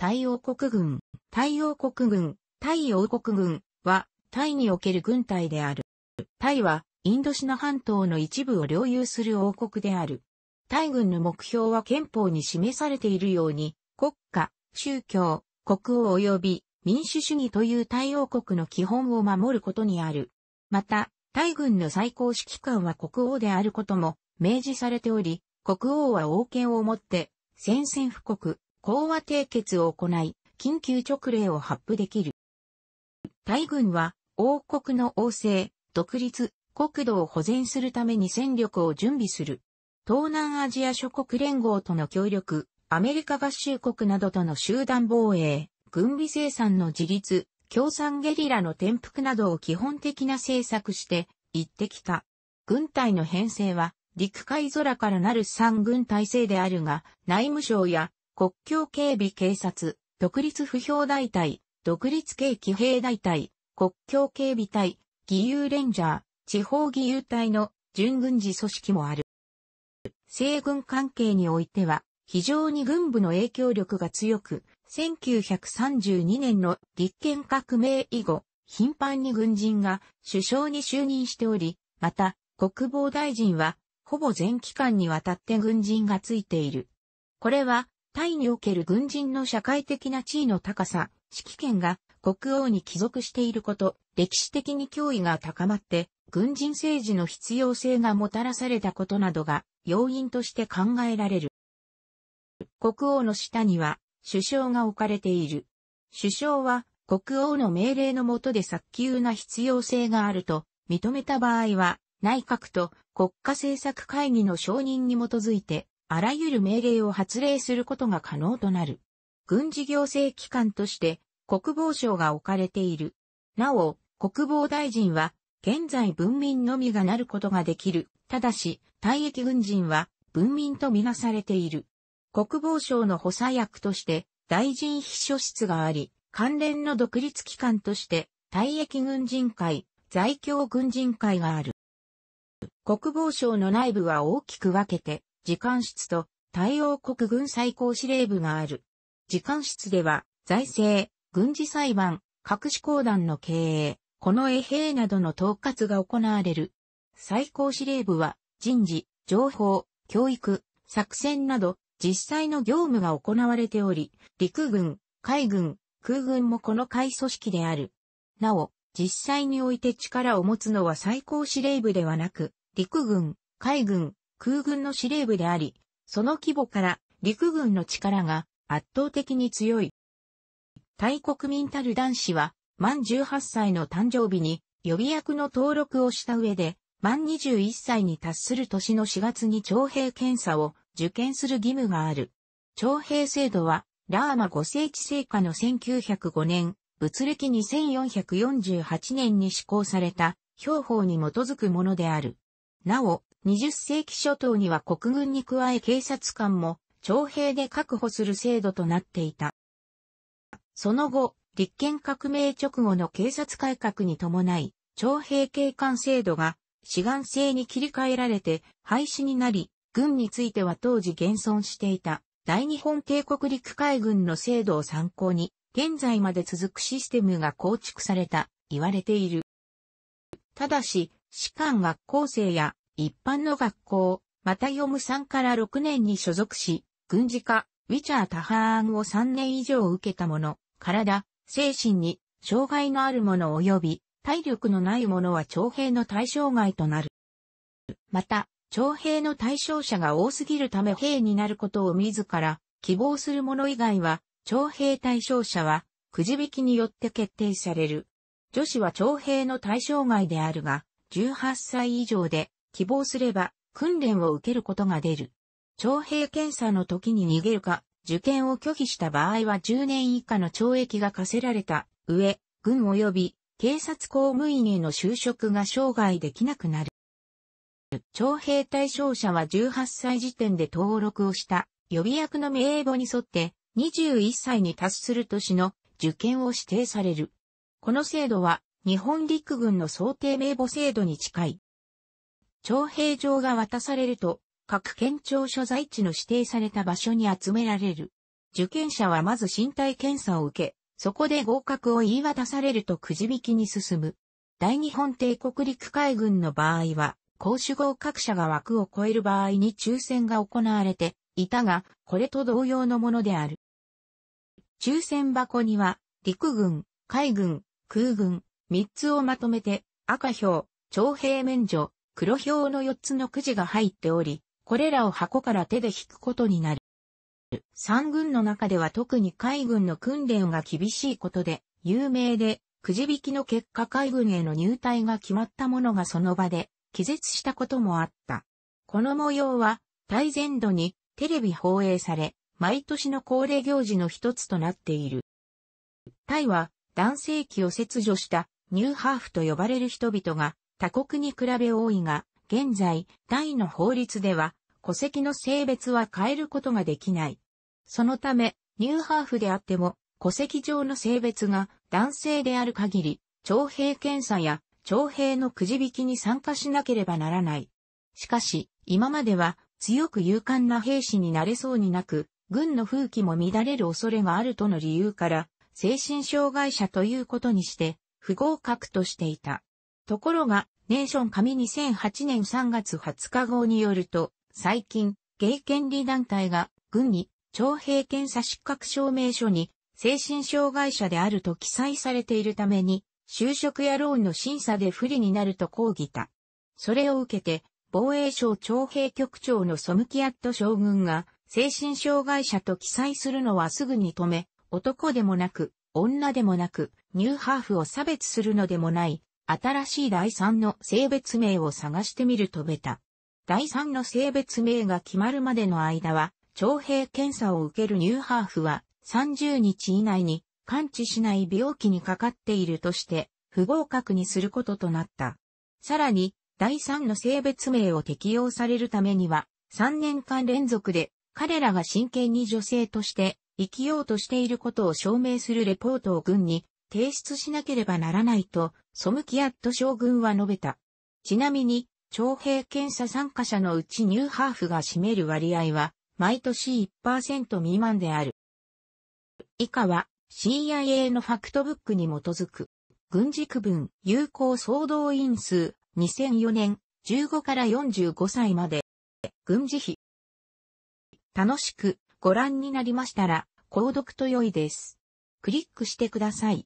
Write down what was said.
太陽国軍。太陽国軍、太陽国軍は、タイにおける軍隊である。タイは、インドシナ半島の一部を領有する王国である。タイ軍の目標は憲法に示されているように、国家、宗教、国王及び民主主義という太陽国の基本を守ることにある。また、タイ軍の最高指揮官は国王であることも明示されており、国王は王権をもって、宣戦布告、講和締結を行い、緊急勅令を発布できる。大軍は、王国の王政、独立、国土を保全するために戦力を準備する。東南アジア諸国連合との協力、アメリカ合衆国などとの集団防衛、軍備生産の自立、共産ゲリラの転覆などを基本的な政策して行ってきた。軍隊の編成は陸海空からなる三軍体制であるが、内務省や国境警備警察、独立不評大隊、独立系騎兵大隊、国境警備隊、義勇レンジャー、地方義勇隊の準軍事組織もある。西軍関係においては、非常に軍部の影響力が強く、1932年の立憲革命以後、頻繁に軍人が首相に就任しており、また、国防大臣は、ほぼ全期間にわたって軍人がついている。これは、タイにおける軍人の社会的な地位の高さ、指揮権が国王に帰属していること、歴史的に脅威が高まって、軍人政治の必要性がもたらされたことなどが要因として考えられる。国王の下には首相が置かれている。首相は国王の命令のもとで早急な必要性があると認めた場合は内閣と国家政策会議の承認に基づいてあらゆる命令を発令することが可能となる。軍事行政機関として国防省が置かれている。なお、国防大臣は現在文民のみがなることができる。ただし、退役軍人は文民とみなされている。国防省の補佐役として大臣秘書室があり、関連の独立機関として退役軍人会、在京軍人会がある。国防省の内部は大きく分けて次官室と対応国軍最高司令部がある。次官室では、財政、軍事裁判、各種公団の経営、この衛兵などの統括が行われる。最高司令部は、人事、情報、教育、作戦など、実際の業務が行われており、陸軍、海軍、空軍もこの会組織である。なお、実際において力を持つのは最高司令部ではなく、陸軍、海軍、空軍の司令部であり、その規模から陸軍の力が圧倒的に強い。大国民たる男子は、満18歳の誕生日に予備役の登録をした上で、満21歳に達する年の4月に徴兵検査を受験する義務がある。徴兵制度は、ラーマ5世紀成果の1905年、物歴2448年に施行された、標法に基づくものである。なお、20世紀初頭には国軍に加え警察官も徴兵で確保する制度となっていた。その後、立憲革命直後の警察改革に伴い、徴兵警官制度が志願制に切り替えられて廃止になり、軍については当時現存していた大日本帝国陸海軍の制度を参考に、現在まで続くシステムが構築された、言われている。ただし、士官学校生や一般の学校、また読む3から6年に所属し、軍事化、ウィチャータハーンを3年以上受けた者、体、精神に、障害のある者及び、体力のない者は徴兵の対象外となる。また、徴兵の対象者が多すぎるため兵になることを自ら希望する者以外は、徴兵対象者はくじ引きによって決定される。女子は徴兵の対象外であるが、18歳以上で希望すれば訓練を受けることが出る。徴兵検査の時に逃げるか、受験を拒否した場合は10年以下の懲役が課せられた上、軍及び警察公務員への就職が生涯できなくなる。徴兵対象者は18歳時点で登録をした予備役の名簿に沿って21歳に達する年の受験を指定される。この制度は日本陸軍の想定名簿制度に近い。徴兵状が渡されると、各県庁所在地の指定された場所に集められる。受験者はまず身体検査を受け、そこで合格を言い渡されるとくじ引きに進む。大日本帝国陸海軍の場合は、公主合格者が枠を超える場合に抽選が行われていたが、これと同様のものである。抽選箱には、陸軍、海軍、空軍、3つをまとめて、赤表、徴兵免除、黒表の4つのくじが入っており、これらを箱から手で引くことになる。三軍の中では特に海軍の訓練が厳しいことで、有名で、くじ引きの結果海軍への入隊が決まった者がその場で、気絶したこともあった。この模様は、大前度にテレビ放映され、毎年の恒例行事の一つとなっている。タイは、男性器を切除したニューハーフと呼ばれる人々が他国に比べ多いが、現在、大の法律では、戸籍の性別は変えることができない。そのため、ニューハーフであっても、戸籍上の性別が男性である限り、徴兵検査や徴兵のくじ引きに参加しなければならない。しかし、今までは強く勇敢な兵士になれそうになく、軍の風紀も乱れる恐れがあるとの理由から、精神障害者ということにして、不合格としていた。ところが、ネーション紙2008年3月20日号によると、最近、ゲイ権利団体が、軍に、徴兵検査失格証明書に、精神障害者であると記載されているために、就職やローンの審査で不利になると抗議た。それを受けて、防衛省徴兵局長のソムキアット将軍が、精神障害者と記載するのはすぐに止め、男でもなく、女でもなく、ニューハーフを差別するのでもない、新しい第三の性別名を探してみるとベタ。第三の性別名が決まるまでの間は、徴兵検査を受けるニューハーフは30日以内に完治しない病気にかかっているとして、不合格にすることとなった。さらに、第3の性別名を適用されるためには、3年間連続で彼らが真剣に女性として生きようとしていることを証明するレポートを軍に提出しなければならないと、ソムキアット将軍は述べた。ちなみに、徴兵検査参加者のうちニューハーフが占める割合は、毎年1%未満である。以下は、CIA のファクトブックに基づく、軍事区分、有効総動員数、2004年、15から45歳まで、軍事費。楽しくご覧になりましたら、購読と良いです。クリックしてください。